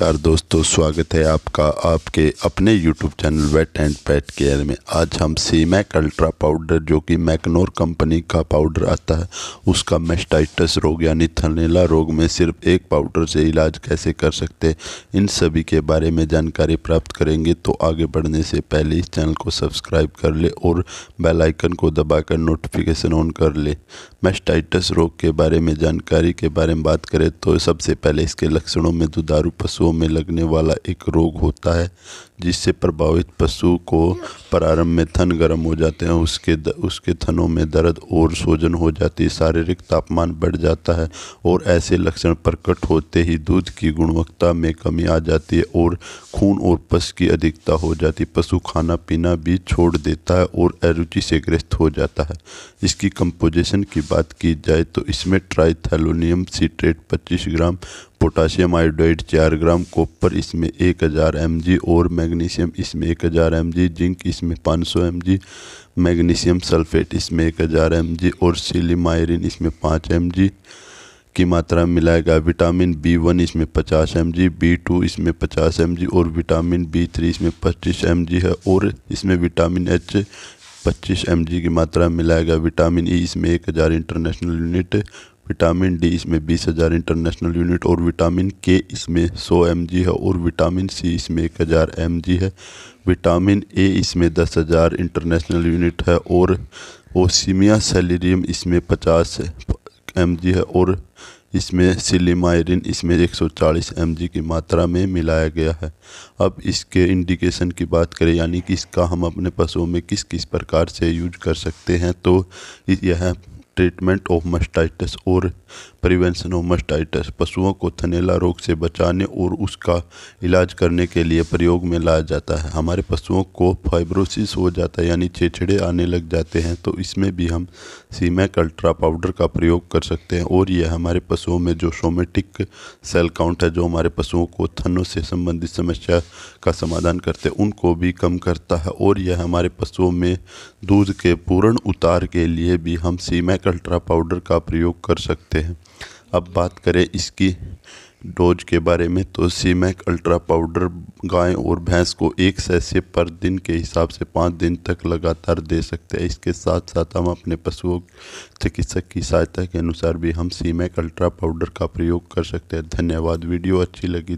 नमस्कार दोस्तों स्वागत है आपका आपके अपने YouTube channel vet and pet care में आज हम सी मैक अल्ट्रा पाउडर जो कि मैकनोर कंपनी का पाउडर आता है उसका मेस्टाइटस रोग यानी थनेला रोग में सिर्फ एक पाउडर से इलाज कैसे कर सकते इन सभी के बारे में जानकारी प्राप्त करेंगे तो आगे बढ़ने से पहले इस चैनल को सब्सक्राइब कर ले और बेलाइकन को दबाकर नोटिफिकेशन ऑन कर ले मेस्टाइटस रोग के बारे में जानकारी के बारे में बात करें तो सबसे पहले इसके लक्षणों में दुधारू पशुओं में लगने वाला एक रोग होता है जिससे प्रभावित पशु को प्रारंभ में थन गर्म हो जाते हैं उसके द, उसके थनों में दर्द और सोजन हो जाती है शारीरिक तापमान बढ़ जाता है और ऐसे लक्षण प्रकट होते ही दूध की गुणवत्ता में कमी आ जाती है और खून और पश की अधिकता हो जाती है पशु खाना पीना भी छोड़ देता है और अरुचि से ग्रस्त हो जाता है इसकी कंपोजिशन की बात की जाए तो इसमें ट्राइथैलोनियम सीट्रेट पच्चीस ग्राम पोटासियम आयोडाइड चार ग्राम कॉपर इसमें एक हज़ार एम और मैग मैग्नीशियम इसमें एक हज़ार एम जी जिंक इसमें पाँच सौ एम जी मैग्नीशियम सल्फेट इसमें एक हज़ार एम जी और सिलीमायरिन इसमें पाँच एम जी की मात्रा मिलाएगा विटामिन बी वन इसमें पचास एम जी बी टू इसमें पचास एम जी और विटामिन बी थ्री इसमें पच्चीस एम जी है और इसमें विटामिन एच पच्चीस एम जी की मात्रा मिलाएगा विटामिन ई इसमें एक हज़ार इंटरनेशनल यूनिट विटामिन डी इसमें बीस हज़ार इंटरनेशनल यूनिट और विटामिन के इसमें सौ एम है और विटामिन सी इसमें एक हज़ार एम है विटामिन ए इसमें दस हज़ार इंटरनेशनल यूनिट है और ओसीमिया सेलेरियम इसमें पचास एम है और इसमें सिलीमायरिन इसमें 140 जी की मात्रा में मिलाया गया है अब इसके इंडिकेशन की बात करें यानी कि इसका हम अपने पशुओं में किस किस प्रकार से यूज कर सकते हैं तो यह ट्रीटमेंट ऑफ मस्टाइटिस और प्रिवेंशन ऑफ मस्टाइटस पशुओं को थनेला रोग से बचाने और उसका इलाज करने के लिए प्रयोग में लाया जाता है हमारे पशुओं को फाइब्रोसिस हो जाता है यानी छेछड़े आने लग जाते हैं तो इसमें भी हम सीमैक अल्ट्रा पाउडर का प्रयोग कर सकते हैं और यह हमारे पशुओं में जो सोमेटिक सेल काउंट है जो हमारे पशुओं को थनों से संबंधित समस्या का समाधान करते हैं उनको भी कम करता है और यह हमारे पशुओं में दूध के पूर्ण उतार के लिए भी हम सीमैक अल्ट्रा पाउडर का प्रयोग कर सकते हैं अब बात करें इसकी डोज के बारे में तो सीमैक अल्ट्रा पाउडर गाय और भैंस को एक सैसे पर दिन के हिसाब से पाँच दिन तक लगातार दे सकते हैं इसके साथ साथ हम अपने पशुओं चिकित्सक की सहायता के अनुसार भी हम सीमैक अल्ट्रा पाउडर का प्रयोग कर सकते हैं धन्यवाद वीडियो अच्छी लगी